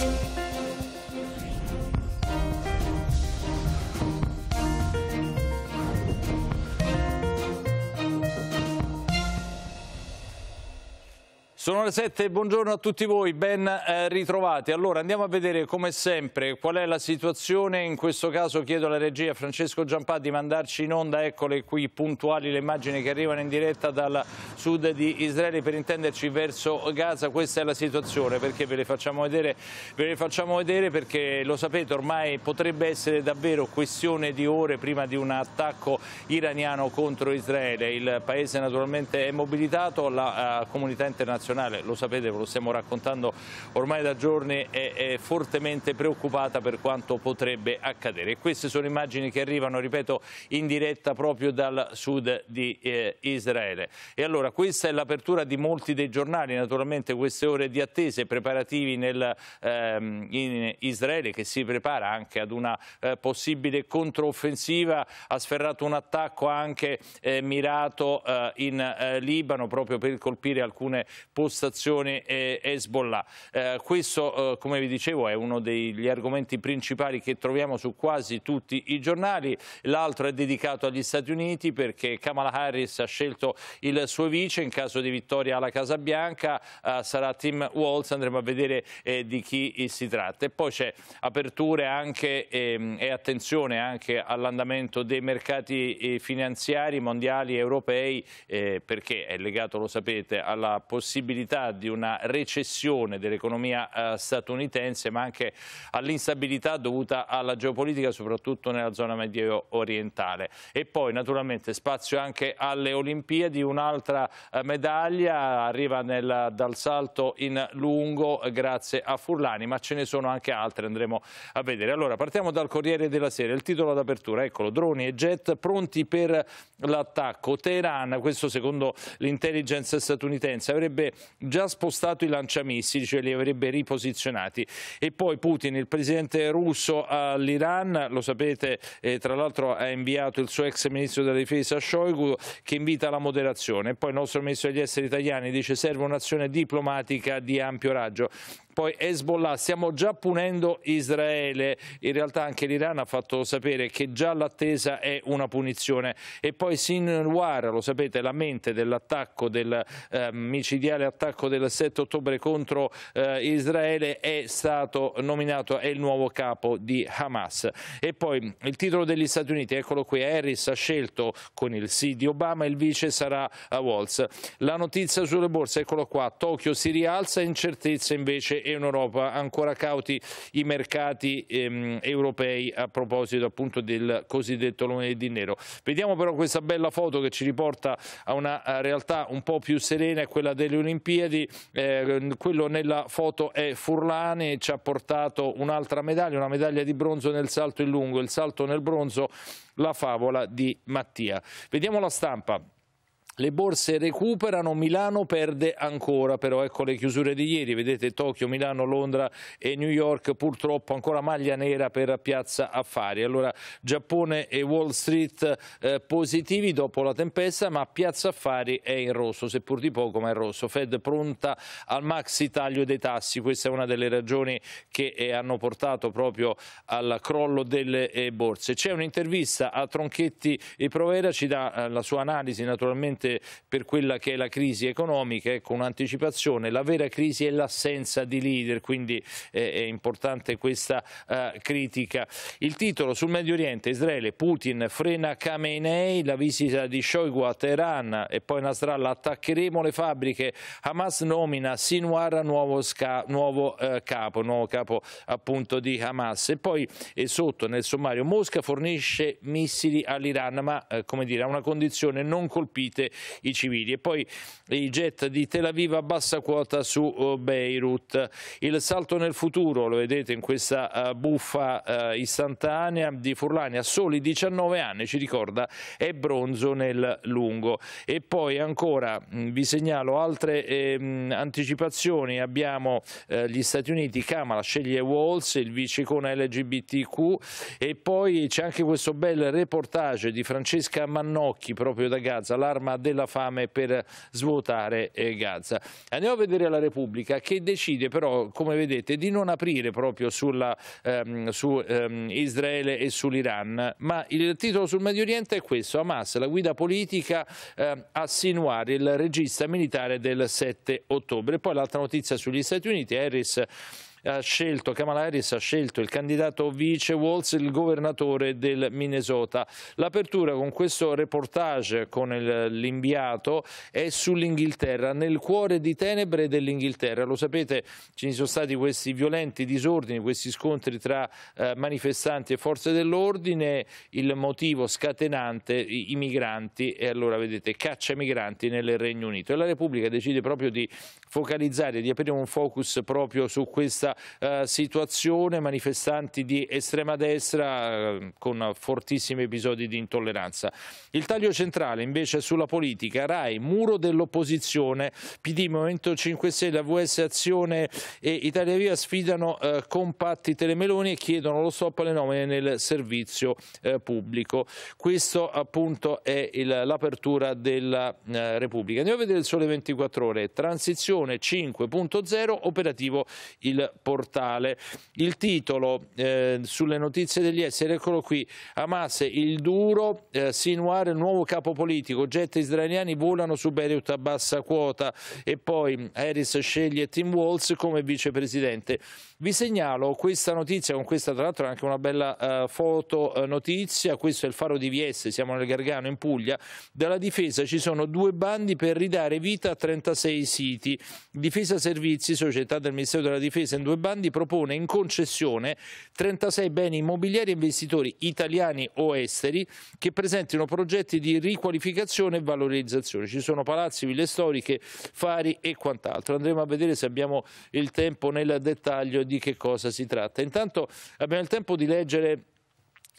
Thank you. Sono le 7, buongiorno a tutti voi, ben eh, ritrovati. Allora andiamo a vedere come sempre qual è la situazione, in questo caso chiedo alla regia Francesco Giampà di mandarci in onda, eccole qui puntuali le immagini che arrivano in diretta dal sud di Israele per intenderci verso Gaza, questa è la situazione perché ve le facciamo vedere, ve le facciamo vedere perché lo sapete ormai potrebbe essere davvero questione di ore prima di un attacco iraniano contro Israele, il paese naturalmente è mobilitato, la eh, comunità internazionale nazionale, lo sapete, ve lo stiamo raccontando ormai da giorni, è, è fortemente preoccupata per quanto potrebbe accadere. E queste sono immagini che arrivano, ripeto, in diretta proprio dal sud di eh, Israele. E allora questa è l'apertura di molti dei giornali, naturalmente queste ore di attese, preparativi nel, ehm, in Israele che si prepara anche ad una eh, possibile controffensiva, ha sferrato un attacco anche eh, mirato eh, in eh, Libano proprio per colpire alcune posizioni postazione Hezbollah. Eh, questo, eh, come vi dicevo, è uno degli argomenti principali che troviamo su quasi tutti i giornali. L'altro è dedicato agli Stati Uniti perché Kamala Harris ha scelto il suo vice in caso di vittoria alla Casa Bianca. Eh, sarà Tim Walz, andremo a vedere di chi si tratta. E poi c'è apertura anche ehm, e attenzione anche all'andamento dei mercati finanziari mondiali e europei perché è legato, lo sapete, alla possibilità possibilità di una recessione dell'economia eh, statunitense ma anche all'instabilità dovuta alla geopolitica soprattutto nella zona medio orientale e poi naturalmente spazio anche alle Olimpiadi un'altra eh, medaglia arriva nel, dal salto in lungo eh, grazie a Furlani ma ce ne sono anche altre andremo a vedere allora partiamo dal Corriere della Sera il titolo d'apertura eccolo droni e jet pronti per l'attacco Teheran questo secondo l'intelligence statunitense avrebbe già spostato i lanciamissili, cioè li avrebbe riposizionati. E poi Putin, il presidente russo all'Iran, lo sapete, eh, tra l'altro ha inviato il suo ex ministro della difesa Shoigu che invita alla moderazione. E poi il nostro ministro degli esteri italiani dice serve un'azione diplomatica di ampio raggio poi Hezbollah. Stiamo già punendo Israele, in realtà anche l'Iran ha fatto sapere che già l'attesa è una punizione. E poi Sinwar, lo sapete, la mente dell'attacco, del eh, micidiale attacco del 7 ottobre contro eh, Israele è stato nominato, è il nuovo capo di Hamas. E poi il titolo degli Stati Uniti, eccolo qui, Harris ha scelto con il sì di Obama, il vice sarà Walz. La notizia sulle borse, eccolo qua, Tokyo si rialza, incertezza invece e in Europa ancora cauti i mercati ehm, europei a proposito appunto del cosiddetto lunedì nero. Vediamo però questa bella foto che ci riporta a una realtà un po' più serena, quella delle Olimpiadi, eh, quello nella foto è Furlane, ci ha portato un'altra medaglia, una medaglia di bronzo nel salto in lungo, il salto nel bronzo, la favola di Mattia. Vediamo la stampa. Le borse recuperano, Milano perde ancora, però ecco le chiusure di ieri, vedete Tokyo, Milano, Londra e New York purtroppo ancora maglia nera per Piazza Affari. Allora Giappone e Wall Street eh, positivi dopo la tempesta, ma Piazza Affari è in rosso, seppur di poco ma è in rosso. Fed pronta al maxi taglio dei tassi, questa è una delle ragioni che eh, hanno portato proprio al crollo delle eh, borse. C'è un'intervista a Tronchetti e Provera, ci dà eh, la sua analisi naturalmente ovviamente per quella che è la crisi economica, ecco un'anticipazione, la vera crisi è l'assenza di leader, quindi è importante questa eh, critica. Il titolo sul Medio Oriente, Israele, Putin frena Khamenei, la visita di Shoigu a Teheran e poi Nasrallah, attaccheremo le fabbriche, Hamas nomina Sinwar nuovo, sca, nuovo eh, capo, nuovo capo appunto di Hamas e poi e eh, sotto nel sommario Mosca fornisce missili all'Iran ma come dire a una condizione non colpite i civili. E poi i jet di Tel Aviv a bassa quota su eh, Beirut. Il salto nel futuro, lo vedete in questa eh, buffa eh, istantanea di Furlani, a soli 19 anni, ci ricorda, è bronzo nel lungo. E poi ancora mm, vi segnalo altre ehm, anticipazioni, abbiamo eh, gli Stati Uniti, Kamala sceglie Walls, il vice con LGBTQ e poi c'è anche questo bel reportage di Francesca Mannocchi proprio da Gaza, l'arma del della fame per svuotare eh, Gaza. Andiamo a vedere la Repubblica che decide però, come vedete, di non aprire proprio sulla, ehm, su ehm, Israele e sull'Iran, ma il titolo sul Medio Oriente è questo, Hamas, la guida politica eh, a Sinwar, il regista militare del 7 ottobre. Poi l'altra notizia sugli Stati Uniti, Harris ha scelto, Kamala Harris ha scelto il candidato vice Walz, il governatore del Minnesota. L'apertura con questo reportage con l'inviato è sull'Inghilterra, nel cuore di tenebre dell'Inghilterra. Lo sapete, ci sono stati questi violenti disordini, questi scontri tra eh, manifestanti e forze dell'ordine, il motivo scatenante i, i migranti e allora vedete caccia ai migranti nel Regno Unito. E la Repubblica decide proprio di focalizzare, di aprire un focus proprio su questa questa eh, situazione manifestanti di estrema destra eh, con fortissimi episodi di intolleranza. Il taglio centrale invece è sulla politica, RAI, muro dell'opposizione, PD, Movimento 5 Stelle, AVS, Azione e Italia Via sfidano eh, compatti Telemeloni e chiedono lo stop alle nomine nel servizio eh, pubblico. Questo appunto è l'apertura della eh, Repubblica. Andiamo a vedere il sole 24 ore, transizione 5.0, operativo il portale. Il titolo eh, sulle notizie degli esseri, eccolo qui, Hamas, il duro, eh, Sinuar, nuovo capo politico, jet israeliani volano su Beirut a bassa quota e poi Harris sceglie Tim Walz come vicepresidente. Vi segnalo questa notizia, con questa tra l'altro è anche una bella eh, foto eh, notizia, questo è il faro di Vieste, siamo nel Gargano in Puglia, dalla difesa ci sono due bandi per ridare vita a 36 siti, difesa servizi, società del Ministero della Difesa, in due bandi propone in concessione 36 beni immobiliari e investitori italiani o esteri che presentino progetti di riqualificazione e valorizzazione. Ci sono palazzi, ville storiche, fari e quant'altro. Andremo a vedere se abbiamo il tempo nel dettaglio di che cosa si tratta. Intanto abbiamo il tempo di leggere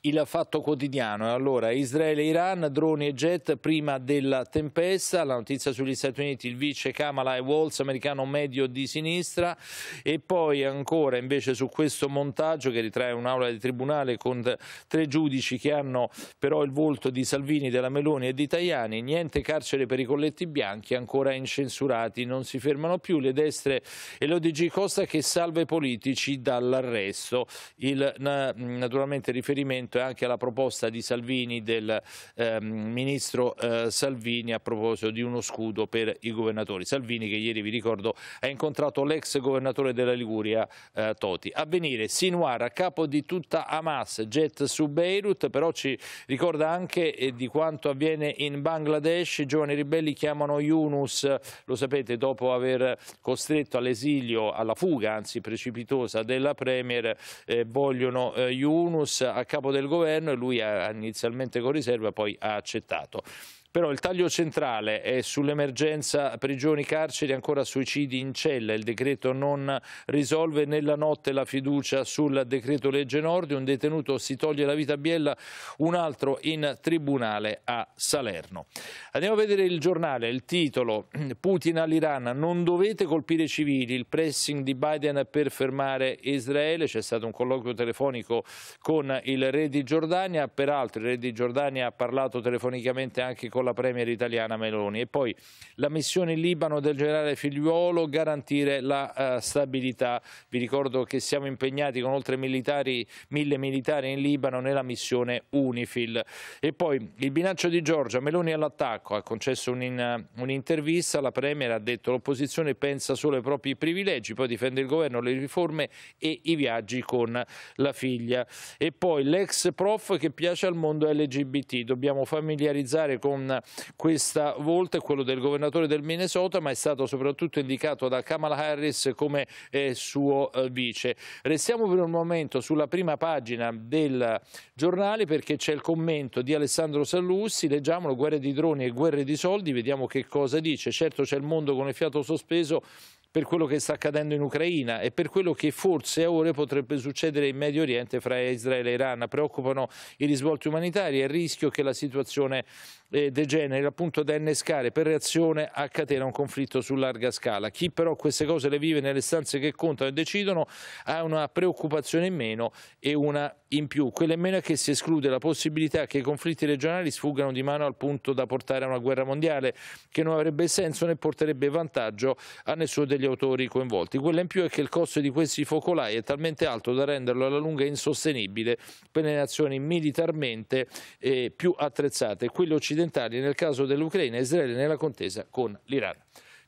il fatto quotidiano. Allora, Israele e Iran, droni e jet prima della tempesta, la notizia sugli Stati Uniti, il vice Kamala e Walls, americano medio di sinistra e poi ancora invece su questo montaggio che ritrae un'aula di tribunale con tre giudici che hanno però il volto di Salvini, della Meloni e di Tajani, niente carcere per i colletti bianchi ancora incensurati, non si fermano più le destre e l'ODG Costa che salva i politici dall'arresto. naturalmente riferimento commento e anche alla proposta di Salvini, del eh, ministro eh, Salvini a proposito di uno scudo per i governatori. Salvini che ieri vi ricordo ha incontrato l'ex governatore della Liguria eh, Toti. A venire Sinuar a capo di tutta Hamas, jet su Beirut, però ci ricorda anche eh, di quanto avviene in Bangladesh, i giovani ribelli chiamano Yunus, lo sapete, dopo aver costretto all'esilio, alla fuga anzi precipitosa della Premier, eh, vogliono eh, Yunus a capo del del governo e lui ha inizialmente con riserva poi ha accettato. Però il taglio centrale è sull'emergenza prigioni carceri, ancora suicidi in cella. Il decreto non risolve nella notte la fiducia sul decreto legge Nord. Un detenuto si toglie la vita a Biella, un altro in tribunale a Salerno. Andiamo a vedere il giornale, il titolo Putin all'Iran, non dovete colpire i civili, il pressing di Biden per fermare Israele, c'è stato un colloquio telefonico con il re di Giordania, peraltro il re di Giordania ha parlato telefonicamente anche con con la premier italiana Meloni e poi la missione in Libano del generale Figliuolo garantire la uh, stabilità. Vi ricordo che siamo impegnati con oltre militari, mille militari in Libano nella missione UNIFIL. E poi il bilancio di Giorgia, Meloni all'attacco, ha concesso un'intervista, un la premier ha detto l'opposizione pensa solo ai propri privilegi, poi difende il governo, le riforme e i viaggi con la figlia. E poi l'ex prof che piace al mondo LGBT, dobbiamo familiarizzare con questa volta è quello del governatore del Minnesota, ma è stato soprattutto indicato da Kamala Harris come eh, suo eh, vice. Restiamo per un momento sulla prima pagina del giornale perché c'è il commento di Alessandro Sallussi, leggiamolo, guerre di droni e guerre di soldi, vediamo che cosa dice. Certo c'è il mondo con il fiato sospeso per quello che sta accadendo in Ucraina e per quello che forse a ore potrebbe succedere in Medio Oriente fra Israele e Iran. Preoccupano i risvolti umanitari e il rischio che la situazione eh, degeneri, appunto da innescare per reazione a catena un conflitto su larga scala. Chi però queste cose le vive nelle stanze che contano e decidono ha una preoccupazione in meno e una in più. Quella in meno è che si esclude la possibilità che i conflitti regionali sfuggano di mano al punto da portare a una guerra mondiale che non avrebbe senso né porterebbe vantaggio a nessuno degli degli autori coinvolti. Quella in più è che il costo di questi focolai è talmente alto da renderlo alla lunga insostenibile per le nazioni militarmente eh, più attrezzate, quelle occidentali nel caso dell'Ucraina e Israele nella contesa con l'Iran.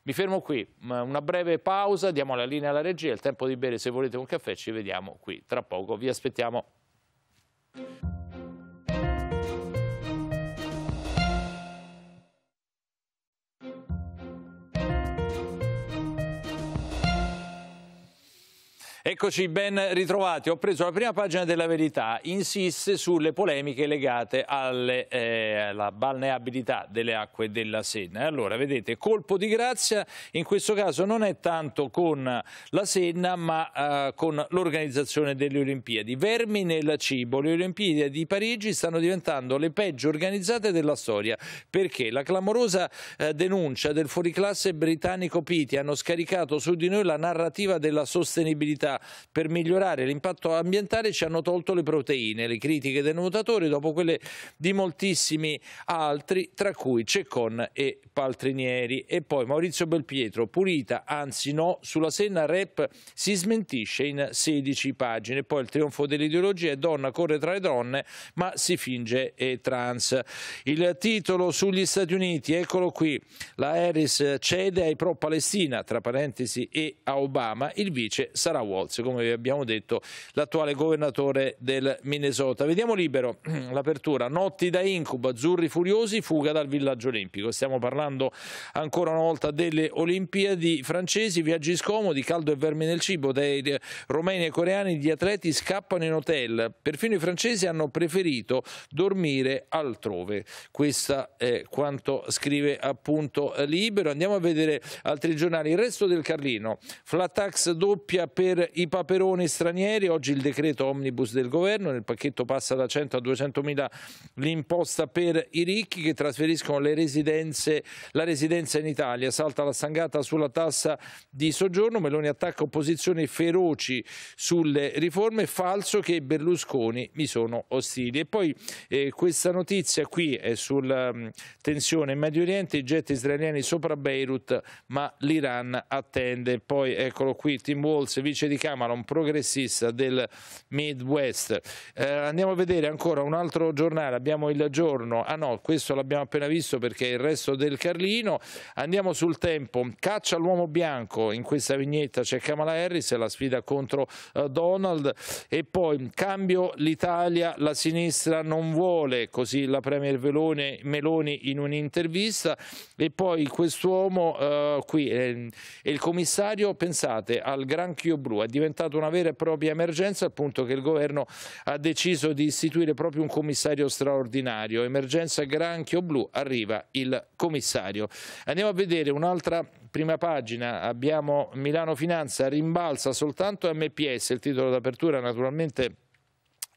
Mi fermo qui, una breve pausa, diamo la linea alla regia, il tempo di bere se volete un caffè, ci vediamo qui tra poco, vi aspettiamo. Eccoci ben ritrovati, ho preso la prima pagina della verità, insiste sulle polemiche legate alle, eh, alla balneabilità delle acque della Senna. Allora, vedete, colpo di grazia in questo caso non è tanto con la Senna ma eh, con l'organizzazione delle Olimpiadi. Vermi nel cibo, le Olimpiadi di Parigi stanno diventando le peggio organizzate della storia perché la clamorosa eh, denuncia del fuoriclasse britannico Piti hanno scaricato su di noi la narrativa della sostenibilità per migliorare l'impatto ambientale ci hanno tolto le proteine, le critiche dei nuotatori dopo quelle di moltissimi altri, tra cui Ceccon e Paltrinieri. E poi Maurizio Belpietro, pulita, anzi no, sulla Senna Rep si smentisce in 16 pagine. E poi il trionfo dell'ideologia è donna corre tra le donne ma si finge trans. Il titolo sugli Stati Uniti, eccolo qui, la Harris cede ai pro-Palestina, tra parentesi, e a Obama, il vice sarà Washington. Scholz, come vi abbiamo detto, l'attuale governatore del Minnesota. Vediamo libero l'apertura. Notti da incubo, azzurri furiosi, fuga dal villaggio olimpico. Stiamo parlando ancora una volta delle Olimpiadi francesi, viaggi scomodi, caldo e verme nel cibo. Dei romeni e coreani gli atleti scappano in hotel. Perfino i francesi hanno preferito dormire altrove. Questa è quanto scrive appunto Libero. Andiamo a vedere altri giornali. Il resto del Carlino. Flat tax doppia per i paperoni stranieri, oggi il decreto omnibus del governo, nel pacchetto passa da 100 a 200 mila l'imposta per i ricchi che trasferiscono residenze, la residenza in Italia, salta la stangata sulla tassa di soggiorno, Meloni attacca opposizioni feroci sulle riforme, falso che Berlusconi mi sono ostili. E poi eh, questa notizia qui è sulla mh, mm, tensione in Medio Oriente, i jet israeliani sopra Beirut, ma l'Iran attende. Poi eccolo qui, Tim Walls, vice di Cameron, progressista del Midwest. Eh, andiamo a vedere ancora un altro giornale, abbiamo il giorno, ah no, questo l'abbiamo appena visto perché è il resto del Carlino. Andiamo sul tempo, caccia l'uomo bianco, in questa vignetta c'è Kamala Harris e la sfida contro eh, Donald e poi cambio l'Italia, la sinistra non vuole, così la Premier Velone, Meloni in un'intervista e poi quest'uomo eh, qui è eh, il commissario, pensate, al granchio blu, diventata una vera e propria emergenza al punto che il governo ha deciso di istituire proprio un commissario straordinario. Emergenza granchio blu, arriva il commissario. Andiamo a vedere un'altra prima pagina, abbiamo Milano Finanza, rimbalza soltanto MPS, il titolo d'apertura naturalmente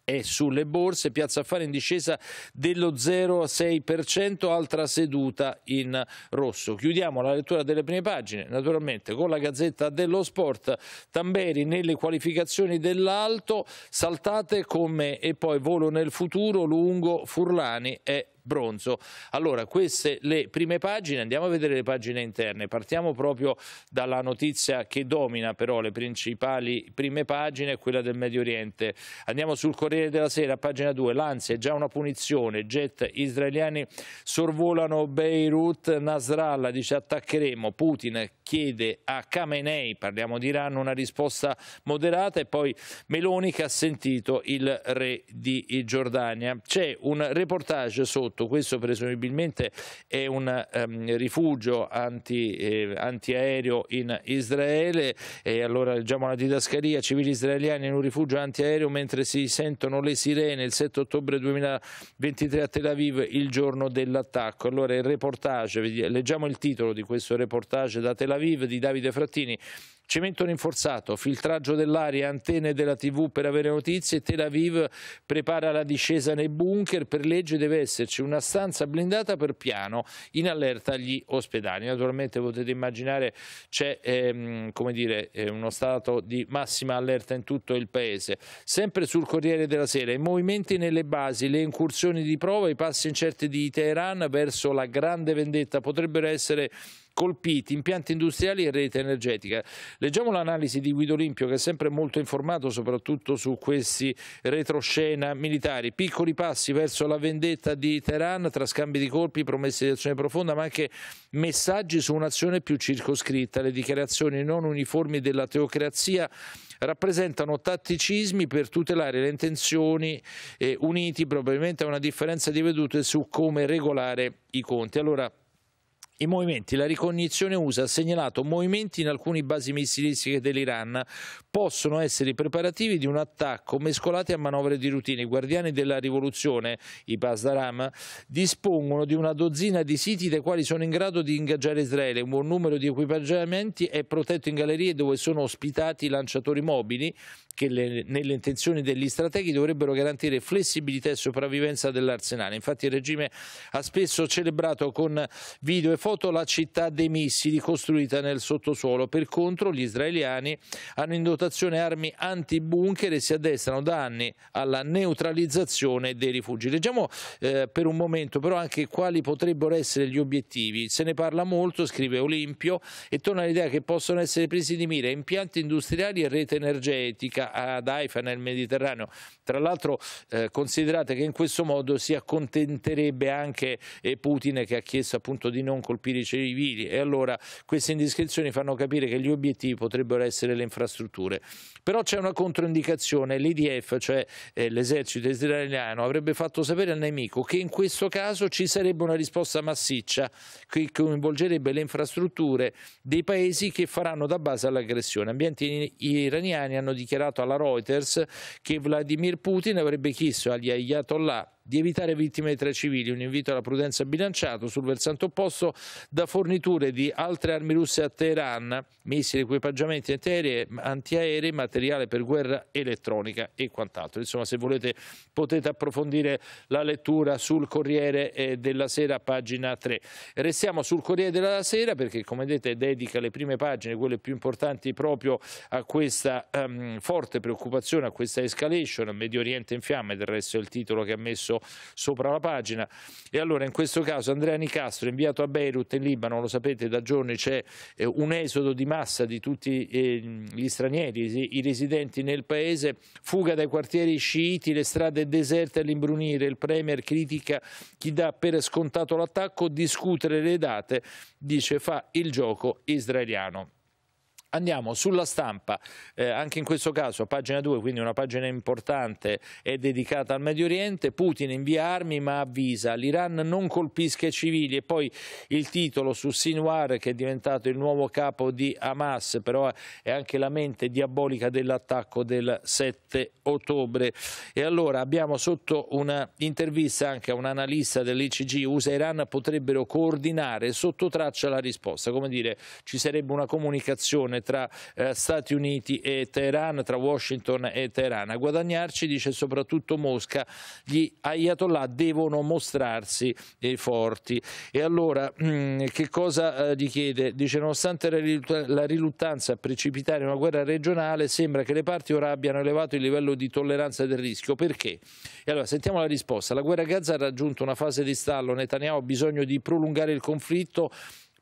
è sulle borse, Piazza Affari in discesa dello 0,6%, altra seduta in rosso. Chiudiamo la lettura delle prime pagine, naturalmente con la Gazzetta dello Sport, Tamberi nelle qualificazioni dell'alto, saltate come e poi volo nel futuro, lungo Furlani e bronzo. Allora, queste le prime pagine, andiamo a vedere le pagine interne, partiamo proprio dalla notizia che domina però le principali prime pagine, quella del Medio Oriente. Andiamo sul Corriere della Sera, pagina 2, l'ansia è già una punizione, jet israeliani sorvolano Beirut, Nasrallah dice attaccheremo, Putin chiede a Khamenei, parliamo di Iran, una risposta moderata e poi Meloni che ha sentito il re di Giordania. C'è un reportage sotto sotto. Questo presumibilmente è un um, rifugio anti, eh, antiaereo in Israele e allora leggiamo la didascalia, civili israeliani in un rifugio antiaereo mentre si sentono le sirene il 7 ottobre 2023 a Tel Aviv il giorno dell'attacco. Allora il reportage, leggiamo il titolo di questo reportage da Tel Aviv di Davide Frattini Cemento rinforzato, filtraggio dell'aria, antenne della TV per avere notizie, Tel Aviv prepara la discesa nei bunker, per legge deve esserci una stanza blindata per piano in allerta agli ospedali. Naturalmente potete immaginare c'è ehm, eh, uno stato di massima allerta in tutto il paese. Sempre sul Corriere della Sera, i movimenti nelle basi, le incursioni di prova, i passi incerti di Teheran verso la grande vendetta potrebbero essere colpiti, impianti industriali e rete energetica. Leggiamo l'analisi di Guido Limpio che è sempre molto informato soprattutto su questi retroscena militari. Piccoli passi verso la vendetta di Teheran tra scambi di colpi, promesse di azione profonda ma anche messaggi su un'azione più circoscritta. Le dichiarazioni non uniformi della teocrazia rappresentano tatticismi per tutelare le intenzioni eh, uniti probabilmente a una differenza di vedute su come regolare i conti. Allora, i movimenti. La ricognizione USA ha segnalato movimenti in alcune basi missilistiche dell'Iran. Possono essere i preparativi di un attacco mescolati a manovre di routine. I guardiani della rivoluzione, i Pasdaram, dispongono di una dozzina di siti dai quali sono in grado di ingaggiare Israele. Un buon numero di equipaggiamenti è protetto in gallerie dove sono ospitati i lanciatori mobili che le, nelle intenzioni degli strateghi dovrebbero garantire flessibilità e sopravvivenza dell'arsenale. Infatti il regime ha spesso celebrato con video e foto la città dei missili costruita nel sottosuolo. Per contro gli israeliani hanno in dotazione armi antibunker e si addestrano da anni alla neutralizzazione dei rifugi. Leggiamo eh, per un momento però anche quali potrebbero essere gli obiettivi. Se ne parla molto, scrive Olimpio, e torna l'idea che possono essere presi di mira impianti industriali e rete energetica ad Haifa nel Mediterraneo tra l'altro eh, considerate che in questo modo si accontenterebbe anche eh, Putin che ha chiesto appunto di non colpire i civili e allora queste indiscrezioni fanno capire che gli obiettivi potrebbero essere le infrastrutture. Però c'è una controindicazione, l'IDF, cioè eh, l'esercito israeliano, avrebbe fatto sapere al nemico che in questo caso ci sarebbe una risposta massiccia che coinvolgerebbe le infrastrutture dei paesi che faranno da base all'aggressione. Ambienti iraniani hanno dichiarato alla Reuters che Vladimir Putin avrebbe chiesto agli Ayatollah di evitare vittime tra civili, un invito alla prudenza bilanciato sul versante opposto da forniture di altre armi russe a Teheran, missili, equipaggiamenti antiaerei, antiaerei materiale per guerra elettronica e quant'altro. Insomma, se volete potete approfondire la lettura sul Corriere eh, della Sera, pagina 3. Restiamo sul Corriere della Sera perché, come vedete, dedica le prime pagine, quelle più importanti, proprio a questa um, forte preoccupazione, a questa escalation, Medio Oriente in fiamme, del resto è il titolo che ha messo scritto sopra la pagina. E allora in questo caso Andrea Nicastro, inviato a Beirut in Libano, lo sapete da giorni c'è eh, un esodo di massa di tutti eh, gli stranieri, i residenti nel paese, fuga dai quartieri sciiti, le strade deserte all'imbrunire, il Premier critica chi dà per scontato l'attacco, discutere le date, dice fa il gioco israeliano. Andiamo sulla stampa, eh, anche in questo caso a pagina 2, quindi una pagina importante è dedicata al Medio Oriente, Putin invia armi ma avvisa l'Iran non colpisca i civili e poi il titolo su Sinwar che è diventato il nuovo capo di Hamas, però è anche la mente diabolica dell'attacco del 7 ottobre. E allora abbiamo sotto un'intervista anche a un analista dell'ICG, USA e Iran potrebbero coordinare sotto traccia la risposta, come dire ci sarebbe una comunicazione tra eh, Stati Uniti e Teheran, tra Washington e Teheran. A guadagnarci, dice soprattutto Mosca, gli ayatollah devono mostrarsi eh, forti. E allora mh, mm, che cosa eh, gli chiede? Dice nonostante la riluttanza a precipitare una guerra regionale, sembra che le parti ora abbiano elevato il livello di tolleranza del rischio. Perché? E allora sentiamo la risposta. La guerra a Gaza ha raggiunto una fase di stallo, Netanyahu ha bisogno di prolungare il conflitto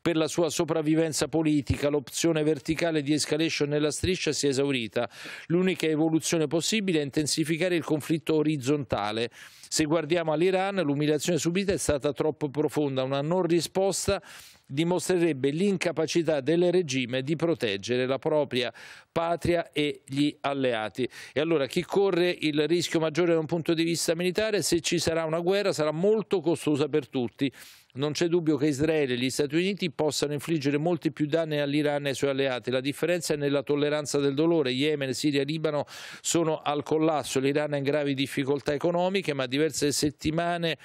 per la sua sopravvivenza politica l'opzione verticale di escalation nella striscia si è esaurita. L'unica evoluzione possibile è intensificare il conflitto orizzontale. Se guardiamo all'Iran, l'umiliazione subita è stata troppo profonda, una non risposta dimostrerebbe l'incapacità del regime di proteggere la propria patria e gli alleati. E allora chi corre il rischio maggiore da un punto di vista militare, se ci sarà una guerra, sarà molto costosa per tutti. Non c'è dubbio che Israele e gli Stati Uniti possano infliggere molti più danni all'Iran e ai suoi alleati. La differenza è nella tolleranza del dolore. Yemen, Siria, Libano sono al collasso. L'Iran è in gravi difficoltà economiche, ma diverse settimane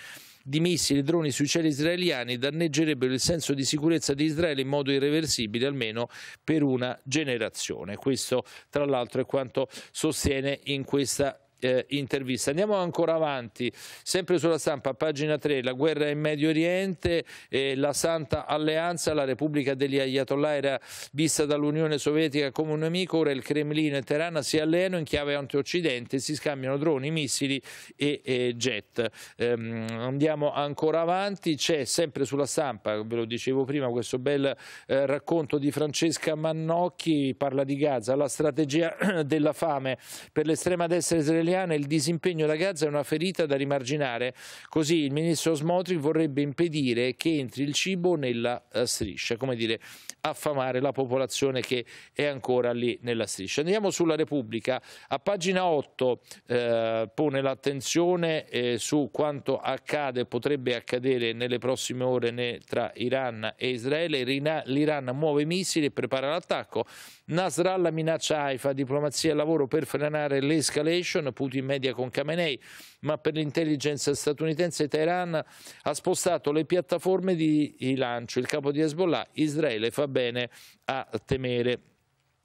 di missili e droni sui cieli israeliani danneggerebbero il senso di sicurezza di Israele in modo irreversibile almeno per una generazione. Questo tra l'altro è quanto sostiene in questa eh, intervista. Andiamo ancora avanti, sempre sulla stampa, pagina 3, la guerra in Medio Oriente, eh, la Santa Alleanza, la Repubblica degli Ayatollah era vista dall'Unione Sovietica come un nemico, ora il Cremlino e Teheran si alleano in chiave anti-occidente, si scambiano droni, missili e, e jet. Ehm, andiamo ancora avanti, c'è sempre sulla stampa, ve lo dicevo prima, questo bel eh, racconto di Francesca Mannocchi, parla di Gaza, la strategia della fame per l'estrema destra israeliana israeliana il disimpegno da Gaza è una ferita da rimarginare, così il ministro Smotri vorrebbe impedire che entri il cibo nella eh, striscia, come dire affamare la popolazione che è ancora lì nella striscia. Andiamo sulla Repubblica, a pagina 8 eh, pone l'attenzione eh, su quanto accade, potrebbe accadere nelle prossime ore né, tra Iran e Israele, l'Iran muove missili e prepara l'attacco, Nasrallah minaccia Haifa, diplomazia e lavoro per frenare l'escalation, Putin media con Khamenei, ma per l'intelligence statunitense Teheran ha spostato le piattaforme di lancio. Il capo di Hezbollah, Israele fa bene a temere.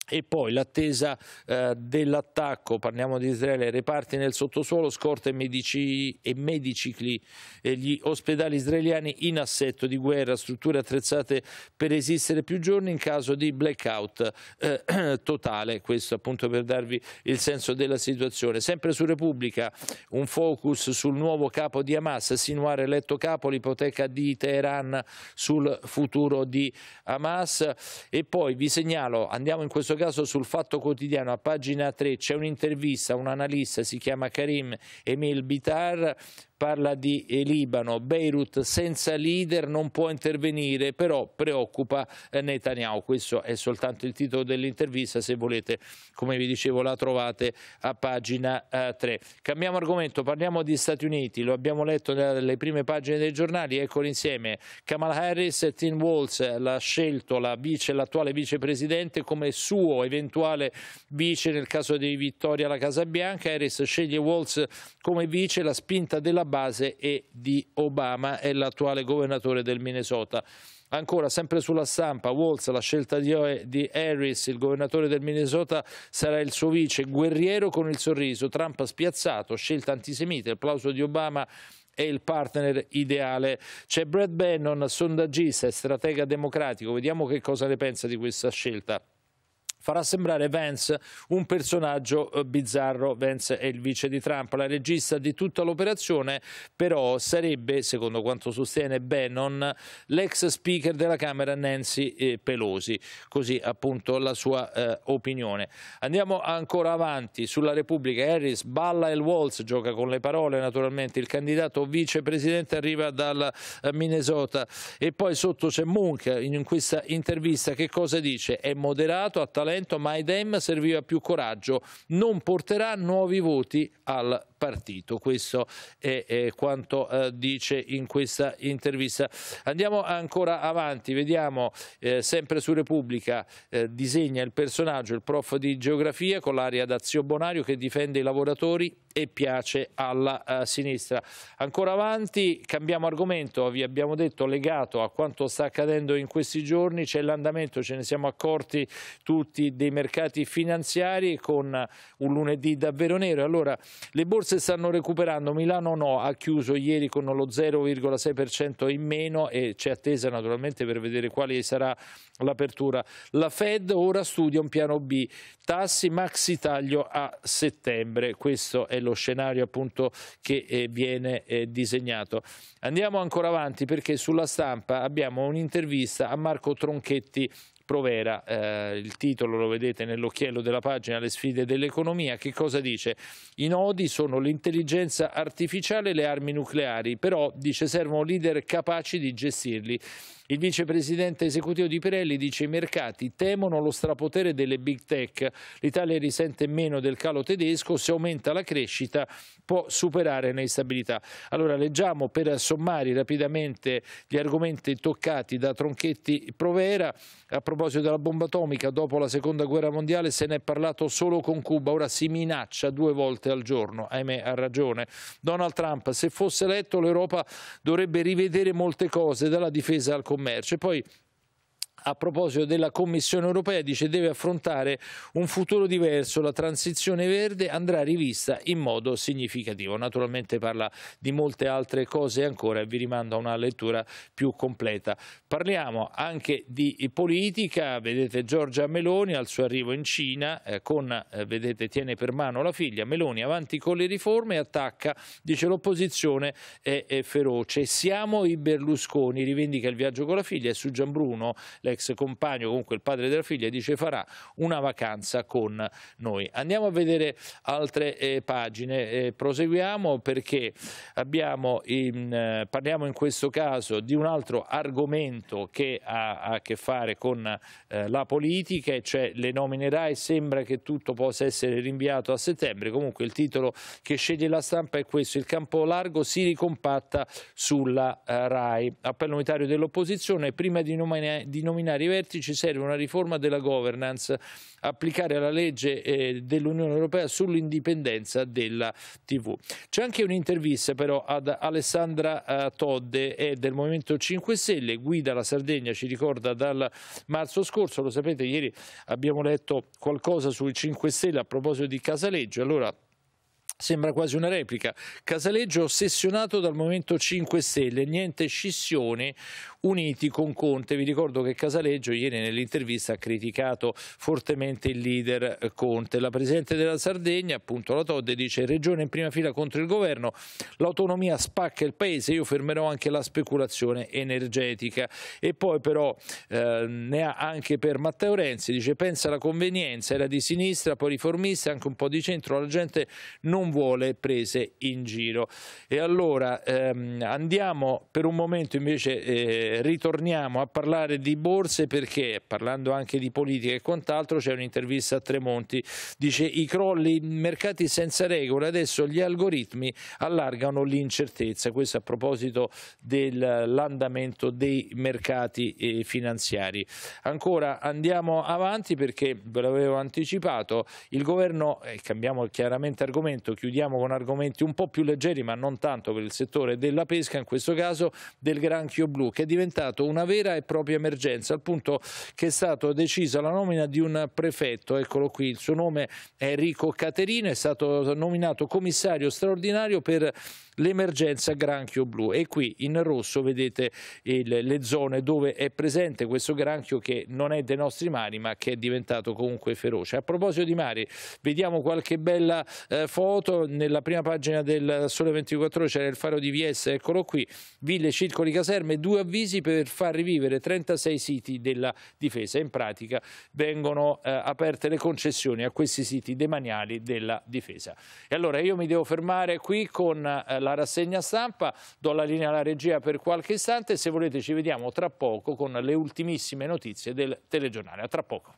E poi l'attesa eh, dell'attacco, parliamo di Israele, reparti nel sottosuolo, scorte medici, e medicicli, e eh, gli ospedali israeliani in assetto di guerra, strutture attrezzate per esistere più giorni in caso di blackout eh, totale, questo appunto per darvi il senso della situazione. Sempre su Repubblica un focus sul nuovo capo di Hamas, Sinuar eletto capo, l'ipoteca di Teheran sul futuro di Hamas e poi vi segnalo, andiamo in questo questo caso sul Fatto Quotidiano, a pagina 3, c'è un'intervista un analista, si chiama Karim Emil Bitar, parla di Libano, Beirut senza leader non può intervenire, però preoccupa eh, Netanyahu, questo è soltanto il titolo dell'intervista, se volete, come vi dicevo, la trovate a pagina 3. Eh, Cambiamo argomento, parliamo di Stati Uniti, lo abbiamo letto nelle prime pagine dei giornali, eccoli insieme, Kamala Harris e Tim Walz l'ha scelto l'attuale vice, vicepresidente come suo eventuale vice nel caso di vittoria alla Casa Bianca, Harris sceglie Walz come vice, la spinta della alla base e di Obama, è l'attuale governatore del Minnesota. Ancora, sempre sulla stampa, Walz, la scelta di, Harris, il governatore del Minnesota, sarà il suo vice, guerriero con il sorriso, Trump spiazzato, scelta antisemita, il plauso di Obama è il partner ideale. C'è Brad Bannon, sondaggista e stratega democratico, vediamo che cosa ne pensa di questa scelta farà sembrare Vance un personaggio eh, bizzarro. Vance è il vice di Trump. La regista di tutta l'operazione però sarebbe, secondo quanto sostiene Bannon, l'ex speaker della Camera Nancy eh, Pelosi. Così appunto la sua eh, opinione. Andiamo ancora avanti. Sulla Repubblica Harris balla il waltz, gioca con le parole naturalmente. Il candidato vicepresidente arriva dal eh, Minnesota. E poi sotto c'è Munch in questa intervista che cosa dice? È moderato, ha talento Salento, ma ai Dem serviva più coraggio, non porterà nuovi voti al partito. Questo è, è quanto eh, dice in questa intervista. Andiamo ancora avanti, vediamo eh, sempre su Repubblica eh, disegna il personaggio, il prof di geografia con l'aria d'Azio Bonario che difende i lavoratori e piace alla eh, sinistra. Ancora avanti, cambiamo argomento, vi abbiamo detto legato a quanto sta accadendo in questi giorni, c'è l'andamento, ce ne siamo accorti tutti dei mercati finanziari con un lunedì davvero nero. Allora, le borse stanno recuperando, Milano no, ha chiuso ieri con lo 0,6% in meno e c'è attesa naturalmente per vedere quale sarà l'apertura. La Fed ora studia un piano B, tassi maxi taglio a settembre, questo è nello scenario appunto che eh, viene eh, disegnato. Andiamo ancora avanti perché sulla stampa abbiamo un'intervista a Marco Tronchetti Provera, eh, il titolo lo vedete nell'occhiello della pagina, le sfide dell'economia, che cosa dice? I nodi sono l'intelligenza artificiale e le armi nucleari, però dice servono leader capaci di gestirli il vicepresidente esecutivo di Pirelli dice i mercati temono lo strapotere delle big tech, l'Italia risente meno del calo tedesco, se aumenta la crescita può superare l'instabilità. Allora leggiamo per sommari rapidamente gli argomenti toccati da Tronchetti Provera a proposito della bomba atomica, dopo la seconda guerra mondiale se ne è parlato solo con Cuba, ora si minaccia due volte al giorno, ahimè ha ragione. Donald Trump se fosse eletto l'Europa dovrebbe rivedere molte cose dalla difesa al confronto commercio e poi a proposito della Commissione europea dice deve affrontare un futuro diverso, la transizione verde andrà rivista in modo significativo. Naturalmente parla di molte altre cose ancora e vi rimando a una lettura più completa. Parliamo anche di politica, vedete Giorgia Meloni al suo arrivo in Cina eh, con, eh, vedete, tiene per mano la figlia, Meloni avanti con le riforme attacca, dice l'opposizione è, è feroce. Siamo i Berlusconi, rivendica il viaggio con la figlia e su Gianbruno lei ex compagno, comunque il padre della figlia, dice farà una vacanza con noi. Andiamo a vedere altre eh, pagine, eh, proseguiamo perché in, eh, parliamo in questo caso di un altro argomento che ha a che fare con eh, la politica, cioè le nomine RAI, sembra che tutto possa essere rinviato a settembre, comunque il titolo che sceglie la stampa è questo, il campo largo si ricompatta sulla eh, RAI. Appello unitario dell'opposizione, prima di nominare nominare i vertici serve una riforma della governance, applicare la legge eh, dell'Unione Europea sull'indipendenza della TV. C'è anche un'intervista però ad Alessandra eh, Todde, è del Movimento 5 Stelle, guida la Sardegna, ci ricorda dal marzo scorso, lo sapete ieri abbiamo letto qualcosa sui 5 Stelle a proposito di Casaleggio, allora Sembra quasi una replica. Casaleggio ossessionato dal Movimento 5 Stelle, niente scissione, uniti con Conte. Vi ricordo che Casaleggio ieri nell'intervista ha criticato fortemente il leader eh, Conte. La Presidente della Sardegna, appunto la Todde, dice regione in prima fila contro il governo, l'autonomia spacca il paese, io fermerò anche la speculazione energetica. E poi però eh, ne ha anche per Matteo Renzi, dice pensa alla convenienza, era di sinistra, poi riformista, anche un po' di centro, la gente non non vuole prese in giro. E allora ehm, andiamo per un momento invece, eh, ritorniamo a parlare di borse perché parlando anche di politica e quant'altro c'è un'intervista a Tremonti, dice i crolli in mercati senza regole, adesso gli algoritmi allargano l'incertezza, questo a proposito dell'andamento dei mercati eh, finanziari. Ancora andiamo avanti perché ve l'avevo anticipato, il governo, eh, cambiamo chiaramente argomento, chiudiamo con argomenti un po' più leggeri, ma non tanto per il settore della pesca, in questo caso del granchio blu, che è diventato una vera e propria emergenza, al punto che è stata decisa la nomina di un prefetto, eccolo qui, il suo nome è Enrico Caterino, è stato nominato commissario straordinario per l'emergenza granchio blu e qui in rosso vedete il, le zone dove è presente questo granchio che non è dei nostri mari ma che è diventato comunque feroce. A proposito di mari, vediamo qualche bella eh, foto foto nella prima pagina del Sole 24 c'era il faro di Vies, eccolo qui, ville, circoli, caserme, due avvisi per far rivivere 36 siti della difesa. In pratica vengono eh, aperte le concessioni a questi siti demaniali della difesa. E allora io mi devo fermare qui con eh, la rassegna stampa, do la linea alla regia per qualche istante, se volete ci vediamo tra poco con le ultimissime notizie del telegiornale. A tra poco.